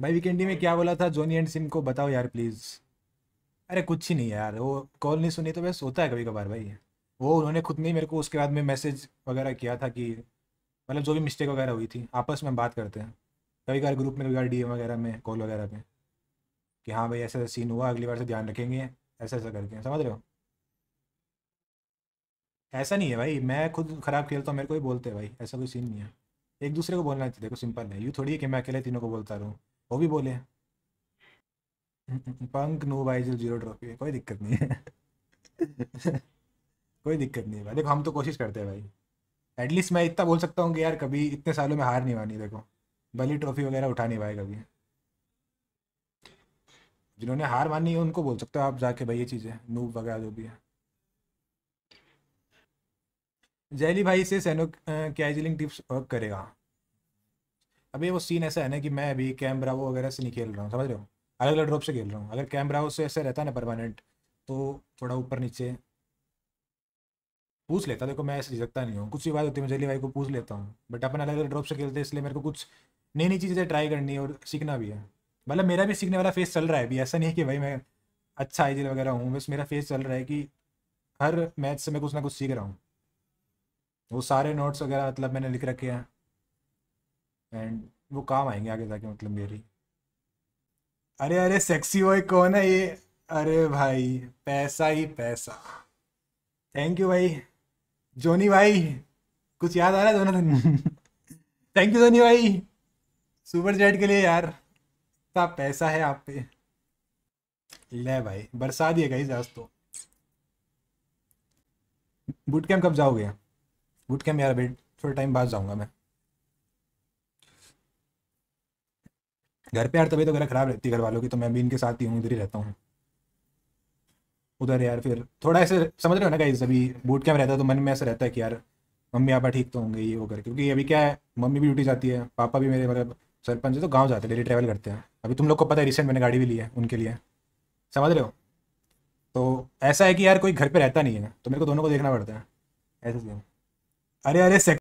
भाई वीकेंडी में क्या बोला था जोनी एंड सिम को बताओ यार प्लीज अरे कुछ ही नहीं यार वो कॉल नहीं सुनी तो बस होता है कभी कभार भाई वो उन्होंने खुद नहीं मेरे को उसके बाद में मैसेज वगैरह किया था कि मतलब जो भी मिस्टेक वगैरह हुई थी आपस में बात करते हैं कभी कभार ग्रुप में कभी कभी डी वगैरह में कॉल वगैरह में कि हाँ भाई ऐसा ऐसा सीन हुआ अगली बार से ध्यान रखेंगे ऐसा ऐसा करके समझ रहे हो ऐसा नहीं है भाई मैं खुद खराब खेलता तो हूँ मेरे को ही बोलते हैं भाई ऐसा कोई सीन नहीं है एक दूसरे को बोलना चाहिए देखो सिंपल है यू थोड़ी है कि मैं अकेले तीनों को बोलता रहूँ वो भी बोले पंक नो बाई जो जीरो ट्रॉफी है कोई दिक्कत नहीं है कोई दिक्कत नहीं है भाई देखो हम तो कोशिश करते हैं भाई एटलीस्ट मैं इतना बोल सकता हूँ कि यार कभी इतने सालों में हार नहीं मानी देखो बली ट्रॉफी वगैरह उठा नहीं पाए कभी जिन्होंने हार मानी है उनको बोल सकते हो आप जाके भाई ये चीज़ें नूब वगैरह जो भी है जैली भाई से सैनो कैजलिंग टिप्स वर्क करेगा अभी वो सीन ऐसा है ना कि मैं अभी कैमरा वो वगैरह से नहीं खेल रहा हूँ समझ रहे हो अलग अलग ड्रॉप से खेल रहा हूँ अगर कैमरा से ऐसा रहता ना परमानेंट तो थोड़ा ऊपर नीचे पूछ लेता देखो मैं ऐसे झिझकता नहीं हूँ कुछ भी बात होती है मैं जैली भाई को पूछ लेता हूँ बट अपन अलग अलग ड्रॉप से खेलते हैं इसलिए मेरे को कुछ नई नई चीज़ें ट्राई करनी है और सीखना भी है मतलब मेरा भी सीखने वाला फेस चल रहा है अभी ऐसा नहीं है कि भाई मैं अच्छा आइडियल वगैरह हूँ बस मेरा फेस चल रहा है कि हर मैच से मैं कुछ ना कुछ सीख रहा हूँ वो सारे नोट्स वगैरह मतलब मैंने लिख रखे हैं एंड वो काम आएंगे आगे जाके मतलब मेरी अरे अरे सेक्सी बॉय कौन है ये अरे भाई पैसा ही पैसा थैंक यू भाई जोनी भाई कुछ याद आ रहा है दोनों थैंक यू जोनी भाई सुपर चैट के लिए यार इतना पैसा है आप पे ले भाई बरसा दिए गई दोस्तों बुट कैम्प कब जाओगे बुट कैम यार वेट थोड़ा टाइम बाद जाऊँगा मैं घर पे यार तबीयत वगैरह ख़राब रहती है घर वालों की तो मैं भी इनके साथ ही हूँ इधर ही रहता हूँ उधर यार फिर थोड़ा ऐसे समझ रहे हो ना कहीं अभी बूट कैम रहता है तो मन में ऐसा रहता है कि यार मम्मी पापा ठीक तो होंगे ये वो करके क्योंकि अभी क्या है मम्मी भी ड्यूटी जाती है पापा भी मेरे मतलब सरपंच है तो गाँव जाते हैं डेली ट्रैवल करते हैं अभी तुम लोग को पता है रिसेंट मैंने गाड़ी भी ली है उनके लिए समझ रहे हो तो ऐसा है कि यार कोई घर पर रहता नहीं है तो मेरे को दोनों को देखना पड़ता है ऐसे अरे अरे